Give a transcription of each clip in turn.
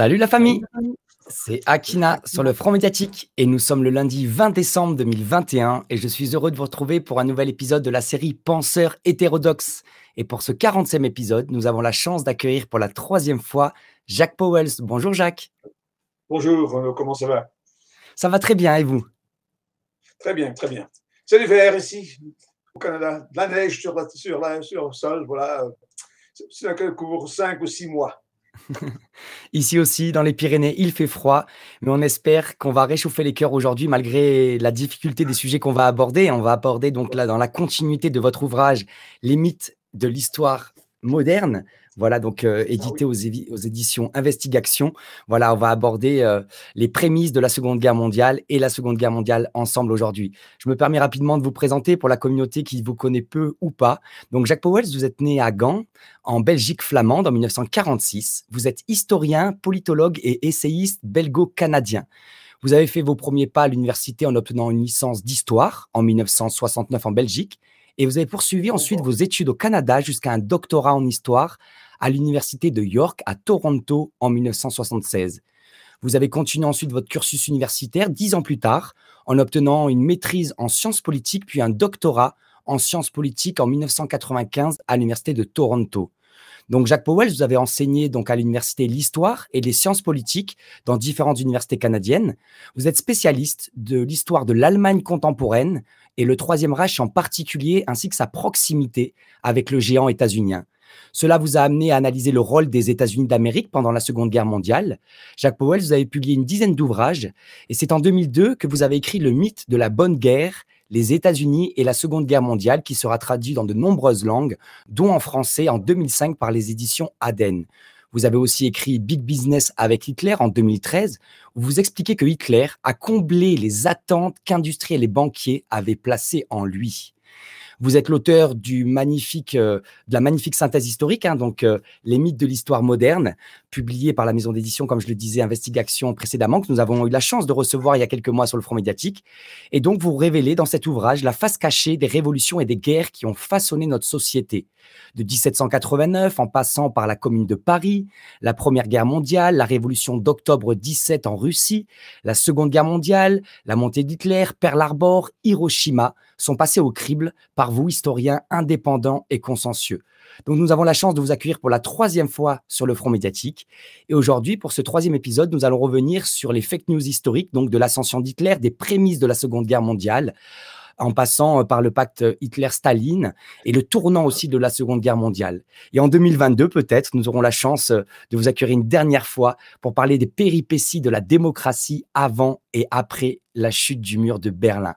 Salut la famille, c'est Akina sur le front médiatique et nous sommes le lundi 20 décembre 2021 et je suis heureux de vous retrouver pour un nouvel épisode de la série Penseurs hétérodoxes. Et pour ce 40e épisode, nous avons la chance d'accueillir pour la troisième fois Jacques Powells. Bonjour Jacques. Bonjour, euh, comment ça va Ça va très bien et vous Très bien, très bien. C'est l'hiver ici au Canada, la neige sur, le sol, voilà. C'est un cours 5 ou 6 mois. Ici aussi, dans les Pyrénées, il fait froid, mais on espère qu'on va réchauffer les cœurs aujourd'hui malgré la difficulté des sujets qu'on va aborder. On va aborder donc là, dans la continuité de votre ouvrage, les mythes de l'histoire moderne. Voilà, donc euh, édité aux, éditions Investigation. Voilà, on va aborder euh, les prémices de la Seconde Guerre mondiale et la Seconde Guerre mondiale ensemble aujourd'hui. Je me permets rapidement de vous présenter pour la communauté qui vous connaît peu ou pas. Donc, Jacques Powels, vous êtes né à Gand, en Belgique flamande, en 1946. Vous êtes historien, politologue et essayiste belgo-canadien. Vous avez fait vos premiers pas à l'université en obtenant une licence d'histoire en 1969 en Belgique et vous avez poursuivi ensuite vos études au Canada jusqu'à un doctorat en histoire à l'Université de York à Toronto en 1976. Vous avez continué ensuite votre cursus universitaire dix ans plus tard en obtenant une maîtrise en sciences politiques puis un doctorat en sciences politiques en 1995 à l'Université de Toronto. Donc Jacques Powell, vous avez enseigné donc à l'université l'histoire et les sciences politiques dans différentes universités canadiennes. Vous êtes spécialiste de l'histoire de l'Allemagne contemporaine et le Troisième Reich en particulier, ainsi que sa proximité avec le géant états-unien. Cela vous a amené à analyser le rôle des États-Unis d'Amérique pendant la Seconde Guerre mondiale. Jacques Powell, vous avez publié une dizaine d'ouvrages et c'est en 2002 que vous avez écrit Le mythe de la bonne guerre les États-Unis et la Seconde Guerre mondiale, qui sera traduit dans de nombreuses langues, dont en français en 2005 par les éditions Aden. Vous avez aussi écrit Big Business avec Hitler en 2013, où vous expliquez que Hitler a comblé les attentes qu'industriels et banquiers avaient placées en lui. Vous êtes l'auteur du magnifique, euh, de la magnifique synthèse historique, hein, donc euh, les mythes de l'histoire moderne, publiée par la maison d'édition, comme je le disais, Investigation précédemment, que nous avons eu la chance de recevoir il y a quelques mois sur le front médiatique. Et donc vous révélez dans cet ouvrage la face cachée des révolutions et des guerres qui ont façonné notre société, de 1789 en passant par la Commune de Paris, la Première Guerre mondiale, la Révolution d'octobre 17 en Russie, la Seconde Guerre mondiale, la montée d'Hitler, Pearl Harbor, Hiroshima, sont passés au crible par vous, historiens indépendants et consciencieux. Donc nous avons la chance de vous accueillir pour la troisième fois sur le front médiatique. Et aujourd'hui, pour ce troisième épisode, nous allons revenir sur les fake news historiques, donc de l'ascension d'Hitler, des prémices de la Seconde Guerre mondiale en passant euh, par le pacte euh, Hitler-Staline et le tournant aussi de la Seconde Guerre mondiale. Et en 2022, peut-être, nous aurons la chance euh, de vous accueillir une dernière fois pour parler des péripéties de la démocratie avant et après la chute du mur de Berlin.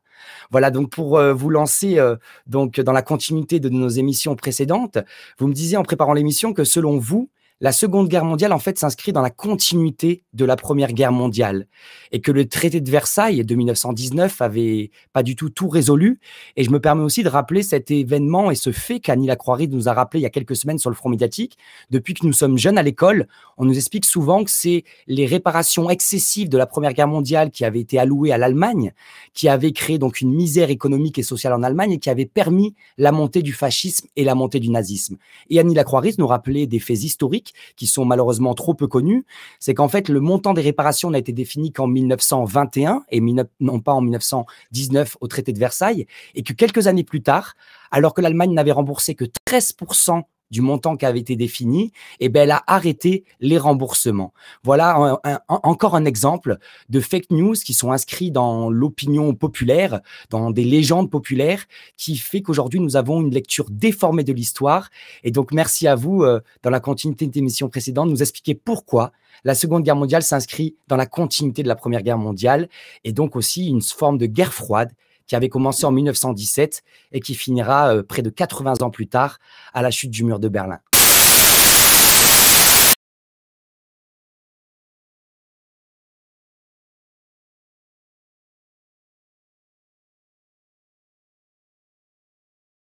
Voilà donc pour vous lancer donc dans la continuité de nos émissions précédentes, vous me disiez en préparant l'émission que selon vous, la Seconde Guerre mondiale, en fait, s'inscrit dans la continuité de la Première Guerre mondiale et que le traité de Versailles de 1919 avait pas du tout tout résolu. Et je me permets aussi de rappeler cet événement et ce fait qu'Annie Lacroix-Ride nous a rappelé il y a quelques semaines sur le front médiatique. Depuis que nous sommes jeunes à l'école, on nous explique souvent que c'est les réparations excessives de la Première Guerre mondiale qui avaient été allouées à l'Allemagne, qui avaient créé donc une misère économique et sociale en Allemagne et qui avaient permis la montée du fascisme et la montée du nazisme. Et Annie Lacroix-Ride nous rappelait des faits historiques qui sont malheureusement trop peu connus, c'est qu'en fait, le montant des réparations n'a été défini qu'en 1921 et non pas en 1919 au traité de Versailles, et que quelques années plus tard, alors que l'Allemagne n'avait remboursé que 13% du montant qui avait été défini, et eh ben elle a arrêté les remboursements. Voilà encore un exemple de fake news qui sont inscrits dans l'opinion populaire, dans des légendes populaires, qui fait qu'aujourd'hui nous avons une lecture déformée de l'histoire. Et donc merci à vous, euh, dans la continuité de l'émission précédente, nous expliquer pourquoi la Seconde Guerre mondiale s'inscrit dans la continuité de la Première Guerre mondiale, et donc aussi une forme de guerre froide qui avait commencé en 1917 et qui finira euh, près de 80 ans plus tard à la chute du mur de Berlin.